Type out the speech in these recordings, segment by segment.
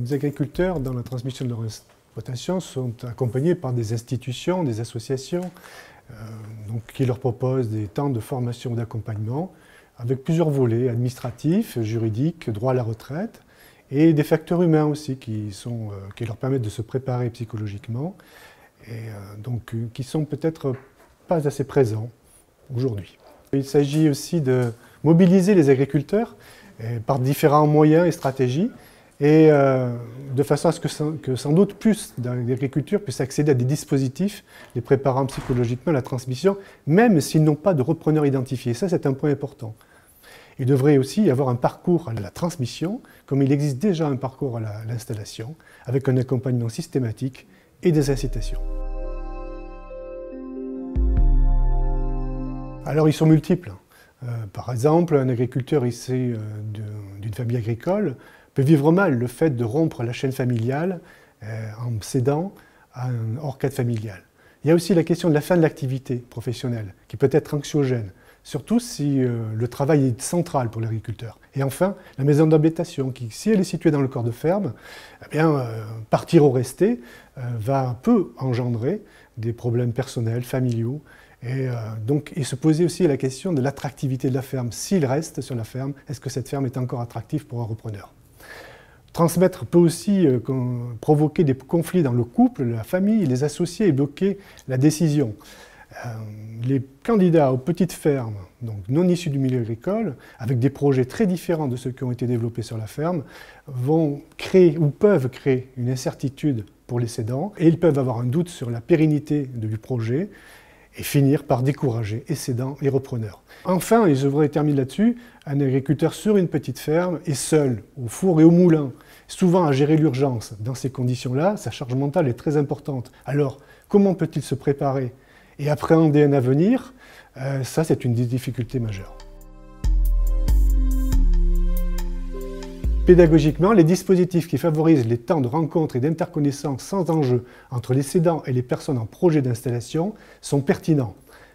Les agriculteurs, dans la transmission de leur exploitation, sont accompagnés par des institutions, des associations, euh, qui leur proposent des temps de formation ou d'accompagnement, avec plusieurs volets, administratifs, juridiques, droit à la retraite, et des facteurs humains aussi qui, euh, leur permettent de se préparer psychologiquement, et euh, donc qui sont peut-être pas assez présents aujourd'hui. Il s'agit aussi de mobiliser les agriculteurs par différents moyens et stratégies et euh, de façon à ce que, sans doute plus d'agriculteurs puissent accéder à des dispositifs les préparant psychologiquement à la transmission, même s'ils n'ont pas de repreneur identifié. Ça, c'est un point important. Il devrait aussi y avoir un parcours à la transmission, comme il existe déjà un parcours à l'installation, avec un accompagnement systématique et des incitations. Alors, ils sont multiples. Euh, par exemple, un agriculteur issu euh, d'une famille agricole peut vivre mal le fait de rompre la chaîne familiale euh, en cédant à un hors-cadre familial. Il y a aussi la question de la fin de l'activité professionnelle, qui peut être anxiogène, surtout si euh, le travail est central pour l'agriculteur. Et enfin, la maison d'habitation, qui, si elle est située dans le corps de ferme, eh bien, euh, partir ou rester va un peu engendrer des problèmes personnels, familiaux, et, donc, et se poser aussi la question de l'attractivité de la ferme. S'il reste sur la ferme, est-ce que cette ferme est encore attractive pour un repreneur Transmettre peut aussi euh, provoquer des conflits dans le couple, la famille, les associés et bloquer la décision. Euh, les candidats aux petites fermes, donc non issus du milieu agricole, avec des projets très différents de ceux qui ont été développés sur la ferme, vont créer ou peuvent créer une incertitude pour les cédants et ils peuvent avoir un doute sur la pérennité du projet et finir par décourager et cédant les repreneurs. Enfin, et je voudrais terminer là-dessus, un agriculteur sur une petite ferme est seul, au four et au moulin, souvent à gérer l'urgence. Dans ces conditions-là, sa charge mentale est très importante. Alors, comment peut-il se préparer et appréhender un avenir euh, Ça, c'est une des difficultés majeures. Pédagogiquement, les dispositifs qui favorisent les temps de rencontre et d'interconnaissance sans enjeu entre les cédants et les personnes en projet d'installation sont pertinents,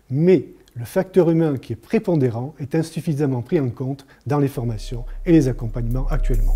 mais le facteur humain qui est prépondérant est insuffisamment pris en compte dans les formations et les accompagnements actuellement.